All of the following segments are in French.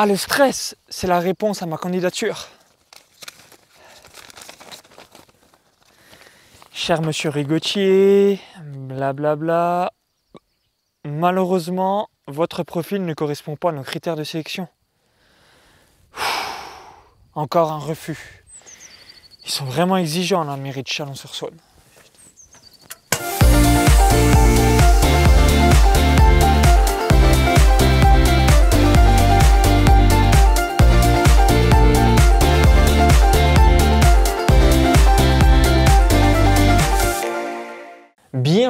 Ah, le stress, c'est la réponse à ma candidature. Cher monsieur Rigotier, blablabla. Malheureusement, votre profil ne correspond pas à nos critères de sélection. Encore un refus. Ils sont vraiment exigeants, la mairie de Chalon-sur-Saône.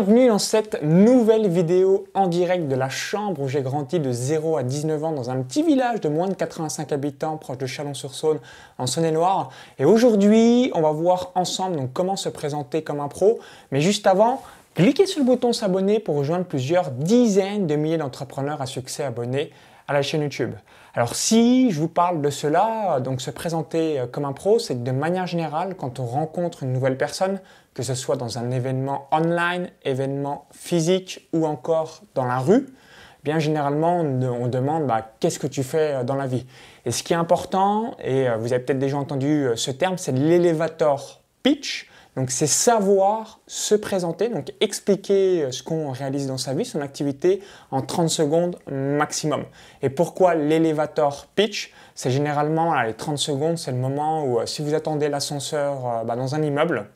bienvenue dans cette nouvelle vidéo en direct de la chambre où j'ai grandi de 0 à 19 ans dans un petit village de moins de 85 habitants proche de Chalon-sur-Saône en Saône-et-Loire. Et, aujourd'hui, on va voir ensemble comment se présenter comme un pro. Mais juste avant, cliquez sur le bouton s'abonner pour rejoindre plusieurs dizaines de milliers d'entrepreneurs à succès abonnés à la chaîne YouTube. Alors si je vous parle de cela, donc se présenter euh, comme un pro, c'est que de manière générale, quand on rencontre une nouvelle personne, que ce soit dans un événement online, événement physique ou encore dans la rue, eh bien généralement, on, demande bah, qu'est-ce que tu fais euh, dans la vie. Et ce qui est important, et euh, vous avez peut-être déjà entendu euh, ce terme, c'est l'elevator pitch. Donc c'est savoir se présenter, donc expliquer ce qu'on réalise dans sa vie, son activité en 30 secondes maximum. Et pourquoi l'élévateur pitch C'est généralement les 30 secondes, c'est le moment où si vous attendez l'ascenseur bah, dans un immeuble,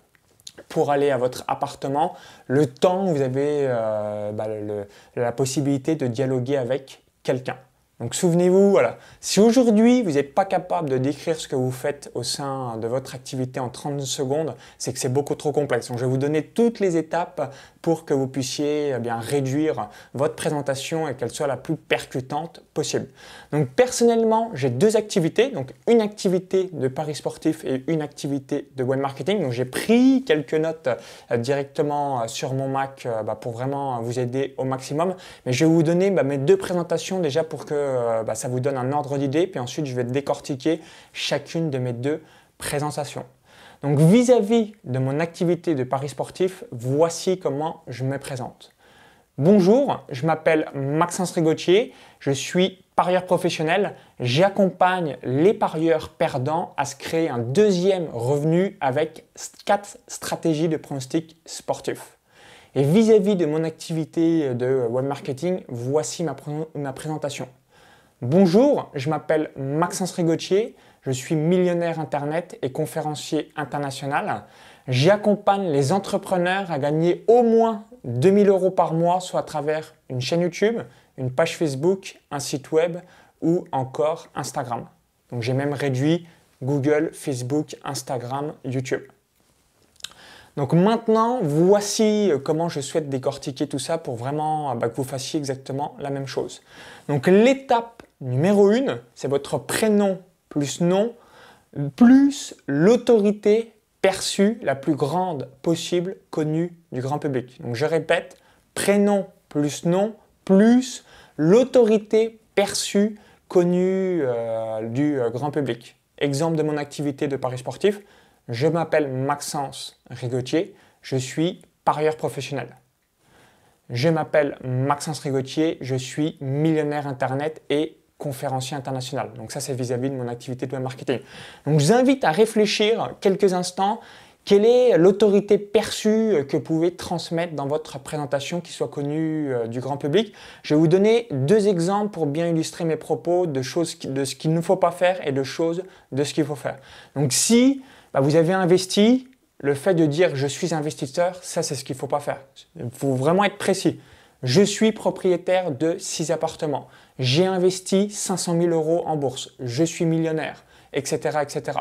pour aller à votre appartement, le temps où vous avez euh, bah, la possibilité de dialoguer avec quelqu'un. Donc souvenez-vous, si aujourd'hui vous n'êtes pas capable de décrire ce que vous faites au sein de votre activité en 30 secondes, c'est que c'est beaucoup trop complexe. Donc je vais vous donner toutes les étapes pour que vous puissiez eh bien réduire votre présentation et qu'elle soit la plus percutante possible. Donc personnellement, j'ai deux activités, donc une activité de paris sportif et une activité de web marketing. Donc j'ai pris quelques notes euh, directement euh, sur mon Mac euh, bah, pour vraiment vous aider au maximum, mais je vais vous donner bah, mes deux présentations déjà pour que euh, bah, ça vous donne un ordre d'idée. Puis ensuite, je vais décortiquer chacune de mes deux présentations. Donc vis-à-vis de mon activité de paris sportif, voici comment je me présente. Bonjour, je m'appelle Maxence Rigottier, je suis parieur professionnel, j'accompagne les parieurs perdants à se créer un deuxième revenu avec quatre stratégies de pronostic sportif. Et vis-à-vis de mon activité de web marketing, voici ma présentation. Bonjour, je m'appelle Maxence Rigotier, je suis millionnaire internet et conférencier international. J'accompagne les entrepreneurs à gagner au moins 2000 euros par mois, soit à travers une chaîne YouTube, une page Facebook, un site web ou encore Instagram. Donc j'ai même réduit Google, Facebook, Instagram, YouTube. Donc maintenant, voici euh, comment je souhaite décortiquer tout ça pour vraiment euh, bah, que vous fassiez exactement la même chose. Donc l'étape numéro 1, c'est votre prénom plus nom, plus l'autorité perçue la plus grande possible connue du grand public. Donc je répète, prénom plus nom, plus l'autorité perçue connue euh, du euh, grand public. Exemple de mon activité de paris sportif, je m'appelle Maxence Rigotier, je suis parieur professionnel. Je m'appelle Maxence Rigotier, je suis millionnaire internet et conférencier international. Donc ça, c'est vis-à-vis de mon activité de marketing. Donc je vous invite à réfléchir quelques instants. Quelle est l'autorité perçue que vous pouvez transmettre dans votre présentation qui soit connue euh, du grand public Je vais vous donner deux exemples pour bien illustrer mes propos de choses de ce qu'il ne faut pas faire et de choses de ce qu'il faut faire. Donc si bah, vous avez investi, le fait de dire je suis investisseur, ça c'est ce qu'il ne faut pas faire. Il faut vraiment être précis. Je suis propriétaire de 6 appartements. J'ai investi 500 000 euros en bourse. Je suis millionnaire, etc. etc.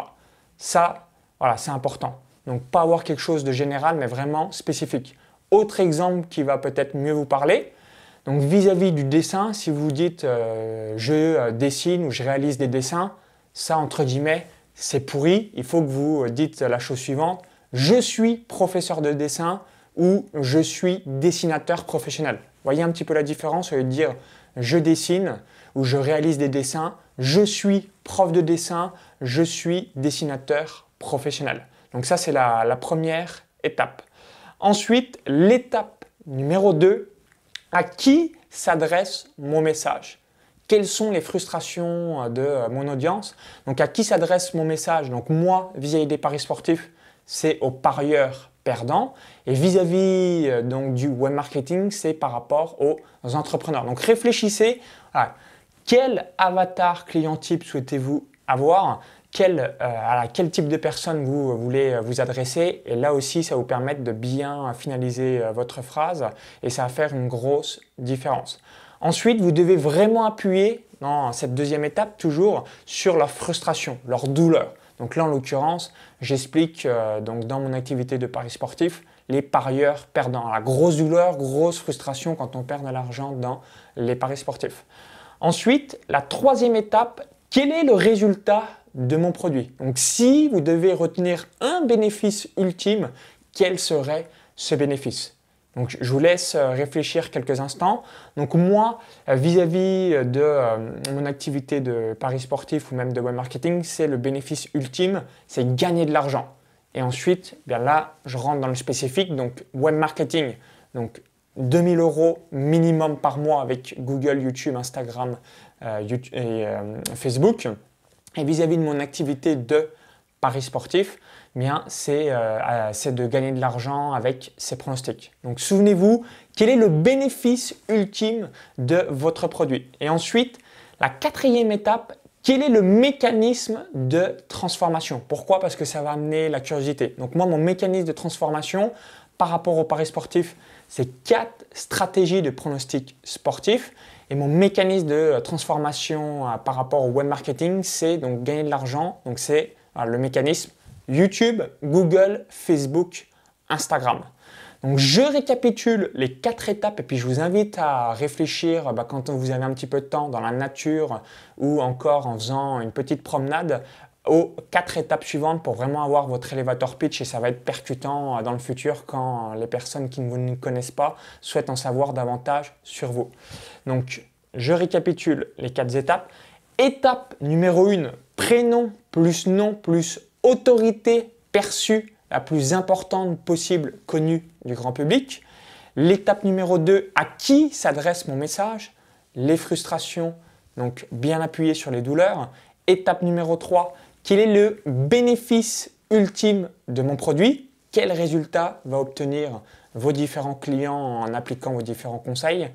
Ça, voilà, c'est important. Donc, pas avoir quelque chose de général, mais vraiment spécifique. Autre exemple qui va peut-être mieux vous parler. Donc, vis-à-vis du dessin, si vous dites euh, je euh, dessine ou je réalise des dessins, ça, entre guillemets, c'est pourri. Il faut que vous euh, dites la chose suivante. Je suis professeur de dessin ou je suis dessinateur professionnel. Voyez un petit peu la différence de dire je dessine ou je réalise des dessins, je suis prof de dessin, je suis dessinateur professionnel. Donc ça c'est la, première étape. Ensuite, l'étape numéro 2, à qui s'adresse mon message quelles sont les frustrations de mon audience. Donc à qui s'adresse mon message Donc moi, vis-à-vis des paris sportifs, c'est aux parieurs perdant. Et vis-à-vis euh, donc du web marketing, c'est par rapport aux entrepreneurs. Donc réfléchissez à quel avatar client type souhaitez-vous avoir, quel, euh, à quel type de personne vous voulez euh, vous adresser. Et là aussi, ça vous permet de bien finaliser votre phrase et ça va faire une grosse différence. Ensuite, vous devez vraiment appuyer dans cette deuxième étape toujours sur leur frustration, leur douleur. Donc là, en l'occurrence, j'explique euh, donc dans mon activité de paris sportif les parieurs perdants. La grosse douleur, grosse frustration quand on perd de l'argent dans les paris sportifs. Ensuite, la troisième étape, quel est le résultat de mon produit Donc si vous devez retenir un bénéfice ultime, quel serait ce bénéfice donc je vous laisse euh, réfléchir quelques instants. Donc moi, euh, vis-à-vis euh, de mon activité de paris sportif ou même de web marketing, c'est le bénéfice ultime, c'est gagner de l'argent. Et ensuite, eh bien là, je rentre dans le spécifique, donc web marketing, donc 2000 euros minimum par mois avec Google, YouTube, Instagram et Facebook. Et vis à -vis de mon activité de paris sportif, eh bien euh, c'est de gagner de l'argent avec ses pronostics. Donc souvenez-vous, quel est le bénéfice ultime de votre produit Et ensuite, la quatrième étape, quel est le mécanisme de transformation Pourquoi Parce que ça va amener la curiosité. Donc moi, mon mécanisme de transformation par rapport au paris sportif, c'est quatre stratégies de pronostics sportifs. Et mon mécanisme de transformation euh, par rapport au web marketing, c'est donc gagner de l'argent. Donc c'est Hein, le mécanisme YouTube, Google, Facebook, Instagram. Donc je récapitule les quatre étapes et puis je vous invite à réfléchir bah, quand vous avez un petit peu de temps dans la nature ou encore en faisant une petite promenade aux quatre étapes suivantes pour vraiment avoir votre elevator pitch et ça va être percutant euh, dans le futur quand les personnes qui ne vous connaissent pas souhaitent en savoir davantage sur vous. Donc je récapitule les quatre étapes. Étape numéro 1, prénom plus nom plus autorité perçue la plus importante possible connue du grand public. L'étape numéro 2, à qui s'adresse mon message Les frustrations, donc bien appuyer sur les douleurs. Étape numéro 3, quel est le bénéfice ultime de mon produit Quel résultat va obtenir vos différents clients en appliquant vos différents conseils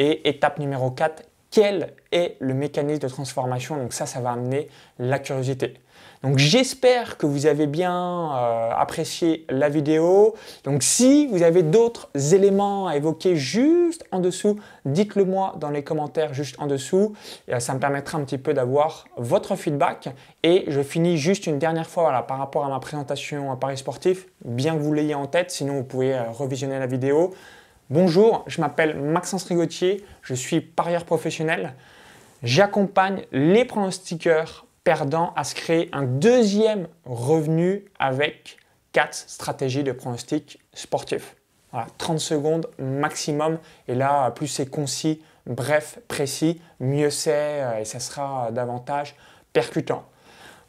Et étape numéro 4, quel est le mécanisme de transformation. Donc ça, ça va amener la curiosité. Donc j'espère que vous avez bien euh, apprécié la vidéo. Donc si vous avez d'autres éléments à évoquer juste en dessous, dites-le moi dans les commentaires juste en dessous. Et, euh, ça me permettra un petit peu d'avoir votre feedback. Et je finis juste une dernière fois par rapport à ma présentation à Paris Sportif. Bien que vous l'ayez en tête, sinon vous pouvez euh, revisionner la vidéo. Bonjour, je m'appelle Maxence Rigotier, je suis parieur professionnel. J'accompagne les pronostiqueurs perdants à se créer un deuxième revenu avec quatre stratégies de pronostic sportif. Voilà, 30 secondes maximum et là, plus c'est concis, bref, précis, mieux c'est euh, et ça sera davantage percutant.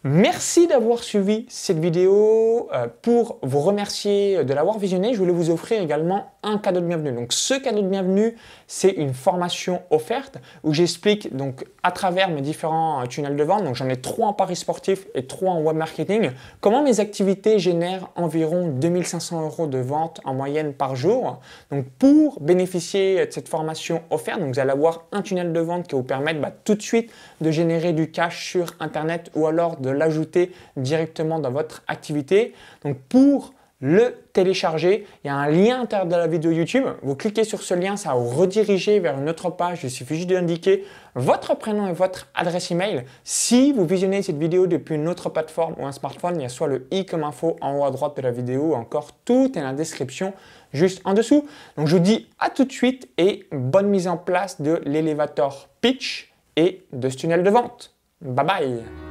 Merci d'avoir suivi cette vidéo. Euh, pour vous remercier de l'avoir visionnée, je voulais vous offrir également un cadeau de bienvenue. Donc ce cadeau de bienvenue, c'est une formation offerte où j'explique donc à travers mes différents euh, tunnels de vente, donc j'en ai trois en paris sportif et trois en web marketing, comment mes activités génèrent environ 2500 euros de vente en moyenne par jour. Donc pour bénéficier de cette formation offerte, donc vous allez avoir un tunnel de vente qui vous permettre bah, tout de suite de générer du cash sur Internet ou alors de l'ajouter directement dans votre activité. Donc pour le télécharger. Il y a un lien à l'intérieur de la vidéo YouTube. Vous cliquez sur ce lien, ça vous redirige vers une autre page. Il suffit juste d'indiquer votre prénom et votre adresse email. Si vous visionnez cette vidéo depuis une autre plateforme ou un smartphone, il y a soit le i comme info en haut à droite de la vidéo ou encore tout est dans la description juste en dessous. Donc je vous dis à tout de suite et bonne mise en place de l'élévateur pitch et de ce tunnel de vente. Bye bye